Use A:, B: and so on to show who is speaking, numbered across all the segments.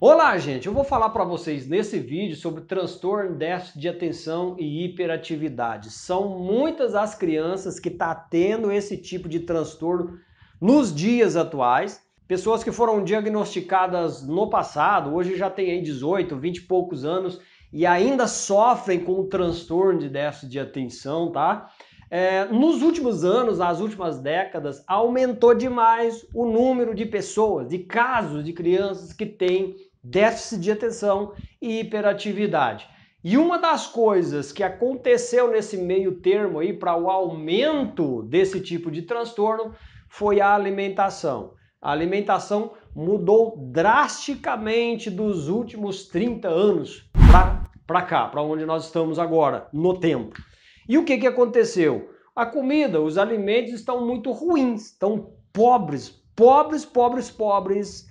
A: Olá, gente! Eu vou falar para vocês nesse vídeo sobre transtorno déficit de atenção e hiperatividade. São muitas as crianças que estão tá tendo esse tipo de transtorno nos dias atuais. Pessoas que foram diagnosticadas no passado, hoje já tem aí 18, 20 e poucos anos e ainda sofrem com o transtorno de déficit de atenção, tá? É, nos últimos anos, nas últimas décadas, aumentou demais o número de pessoas, de casos de crianças que têm déficit de atenção e hiperatividade. E uma das coisas que aconteceu nesse meio termo aí para o aumento desse tipo de transtorno foi a alimentação. A alimentação mudou drasticamente dos últimos 30 anos para cá, para onde nós estamos agora, no tempo. E o que, que aconteceu? A comida, os alimentos estão muito ruins, estão pobres, pobres, pobres, pobres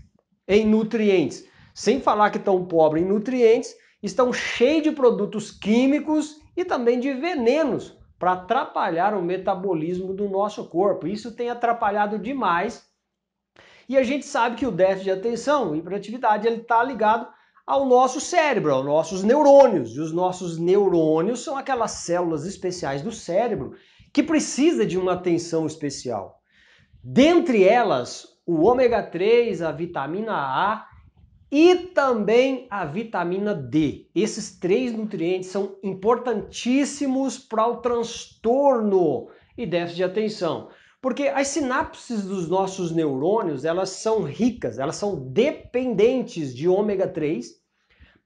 A: em nutrientes. Sem falar que estão pobres em nutrientes, estão cheios de produtos químicos e também de venenos para atrapalhar o metabolismo do nosso corpo. Isso tem atrapalhado demais. E a gente sabe que o déficit de atenção e hiperatividade está ligado ao nosso cérebro, aos nossos neurônios. E os nossos neurônios são aquelas células especiais do cérebro que precisa de uma atenção especial. Dentre elas, o ômega 3, a vitamina A e também a vitamina D. Esses três nutrientes são importantíssimos para o transtorno e déficit de atenção. Porque as sinapses dos nossos neurônios, elas são ricas, elas são dependentes de ômega 3,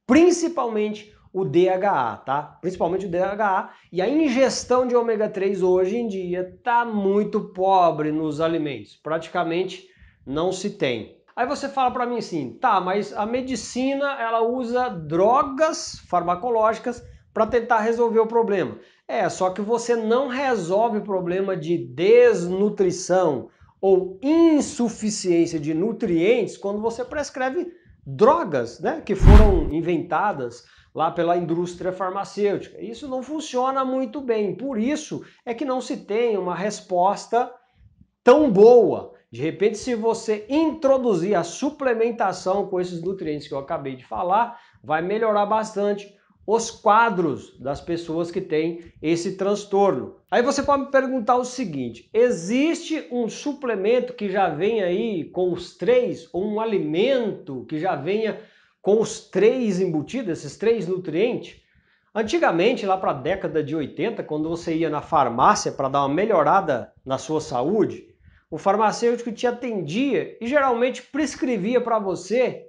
A: principalmente o DHA, tá? Principalmente o DHA. E a ingestão de ômega 3 hoje em dia tá muito pobre nos alimentos. Praticamente não se tem. Aí você fala para mim assim: "Tá, mas a medicina, ela usa drogas farmacológicas para tentar resolver o problema". É, só que você não resolve o problema de desnutrição ou insuficiência de nutrientes quando você prescreve drogas, né, que foram inventadas lá pela indústria farmacêutica. Isso não funciona muito bem, por isso é que não se tem uma resposta tão boa. De repente, se você introduzir a suplementação com esses nutrientes que eu acabei de falar, vai melhorar bastante os quadros das pessoas que têm esse transtorno. Aí você pode me perguntar o seguinte: existe um suplemento que já vem aí com os três, ou um alimento que já venha com os três embutidos, esses três nutrientes? Antigamente, lá para a década de 80, quando você ia na farmácia para dar uma melhorada na sua saúde, o farmacêutico te atendia e geralmente prescrevia para você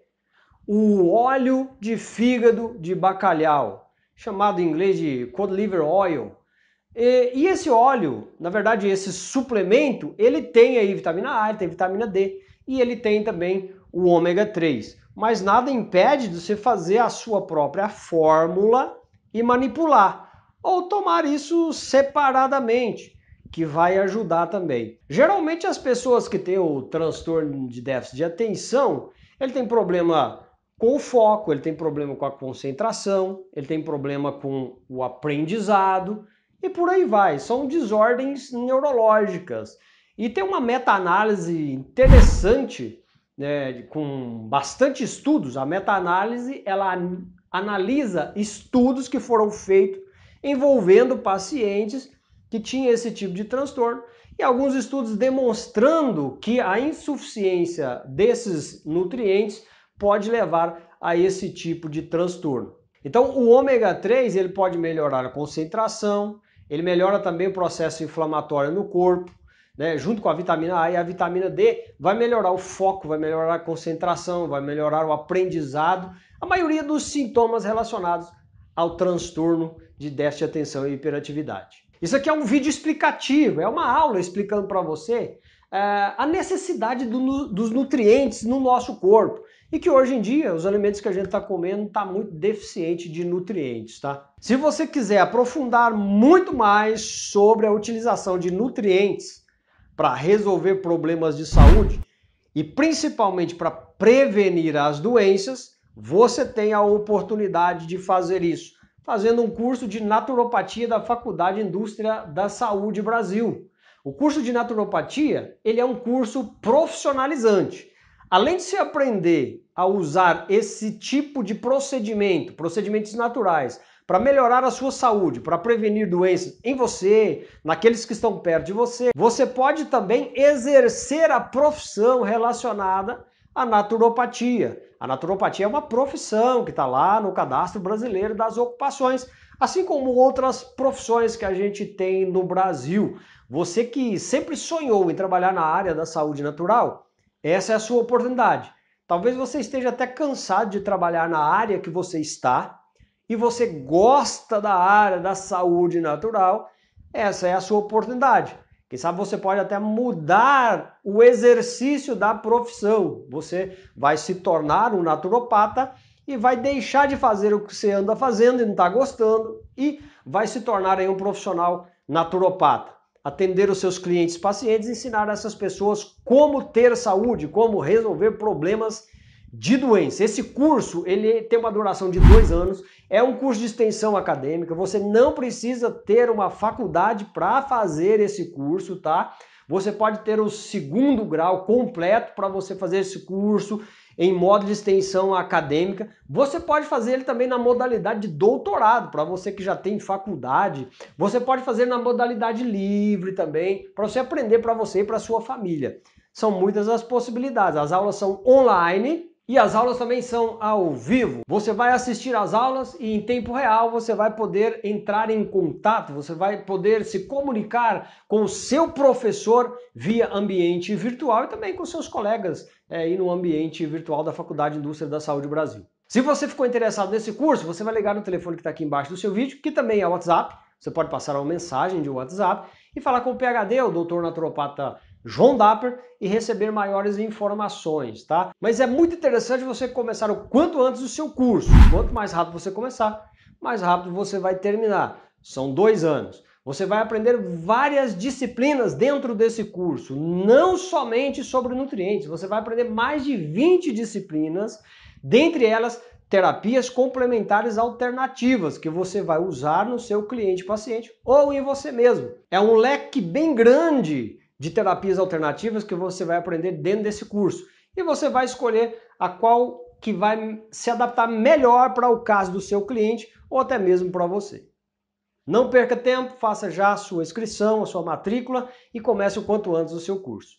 A: o óleo de fígado de bacalhau, chamado em inglês de cod liver oil. E, e, esse óleo, na verdade, esse suplemento, ele tem aí vitamina A, ele tem vitamina D e ele tem também o ômega 3. Mas nada impede de você fazer a sua própria fórmula e manipular, ou tomar isso separadamente, que vai ajudar também. Geralmente as pessoas que têm o transtorno de déficit de atenção, ele tem problema com o foco, ele tem problema com a concentração, ele tem problema com o aprendizado e por aí vai. São desordens neurológicas. E tem uma meta-análise interessante, né, com bastante estudos. A meta-análise ela analisa estudos que foram feitos envolvendo pacientes que tinham esse tipo de transtorno e alguns estudos demonstrando que a insuficiência desses nutrientes pode levar a esse tipo de transtorno. Então, o ômega 3 ele pode melhorar a concentração, ele melhora também o processo inflamatório no corpo, né? junto com a vitamina A e a vitamina D, vai melhorar o foco, vai melhorar a concentração, vai melhorar o aprendizado, a maioria dos sintomas relacionados ao transtorno de déficit de atenção e hiperatividade. Isso aqui é um vídeo explicativo, é uma aula explicando para você é, a necessidade do, dos nutrientes no nosso corpo e que hoje em dia os alimentos que a gente está comendo está muito deficiente de nutrientes, tá? Se você quiser aprofundar muito mais sobre a utilização de nutrientes para resolver problemas de saúde e principalmente para prevenir as doenças, você tem a oportunidade de fazer isso fazendo um curso de naturopatia da Faculdade Indústria da Saúde Brasil. O curso de naturopatia, ele é um curso profissionalizante. Além de se aprender a usar esse tipo de procedimento, procedimentos naturais, para melhorar a sua saúde, para prevenir doenças em você, naqueles que estão perto de você, você pode também exercer a profissão relacionada à naturopatia. A naturopatia é uma profissão que está lá no cadastro brasileiro das ocupações, assim como outras profissões que a gente tem no Brasil. Você que sempre sonhou em trabalhar na área da saúde natural, essa é a sua oportunidade. Talvez você esteja até cansado de trabalhar na área que você está e você gosta da área da saúde natural. Essa é a sua oportunidade. Quem sabe você pode até mudar o exercício da profissão. Você vai se tornar um naturopata e vai deixar de fazer o que você anda fazendo e não está gostando e vai se tornar aí um profissional naturopata atender os seus clientes e pacientes, ensinar essas pessoas como ter saúde, como resolver problemas de doença. Esse curso ele tem uma duração de dois anos, é um curso de extensão acadêmica. Você não precisa ter uma faculdade para fazer esse curso, tá? Você pode ter o segundo grau completo para você fazer esse curso em modo de extensão acadêmica. Você pode fazer ele também na modalidade de doutorado, para você que já tem faculdade. Você pode fazer na modalidade livre também, para você aprender para você e para sua família. São muitas as possibilidades. As aulas são online, e as aulas também são ao vivo. Você vai assistir às aulas e em tempo real você vai poder entrar em contato, você vai poder se comunicar com o seu professor via ambiente virtual e também com seus colegas é, aí no ambiente virtual da Faculdade de Indústria da Saúde Brasil. Se você ficou interessado nesse curso, você vai ligar no telefone que está aqui embaixo do seu vídeo, que também é WhatsApp. Você pode passar uma mensagem de WhatsApp e falar com o PHD, o doutor naturopata João Dapper e receber maiores informações, tá? Mas é muito interessante você começar o quanto antes o seu curso. Quanto mais rápido você começar, mais rápido você vai terminar. São dois anos. Você vai aprender várias disciplinas dentro desse curso, não somente sobre nutrientes. Você vai aprender mais de 20 disciplinas, dentre elas terapias complementares alternativas que você vai usar no seu cliente paciente ou em você mesmo. É um leque bem grande de terapias alternativas que você vai aprender dentro desse curso. E você vai escolher a qual que vai se adaptar melhor para o caso do seu cliente ou até mesmo para você. Não perca tempo, faça já a sua inscrição, a sua matrícula e comece o quanto antes o seu curso.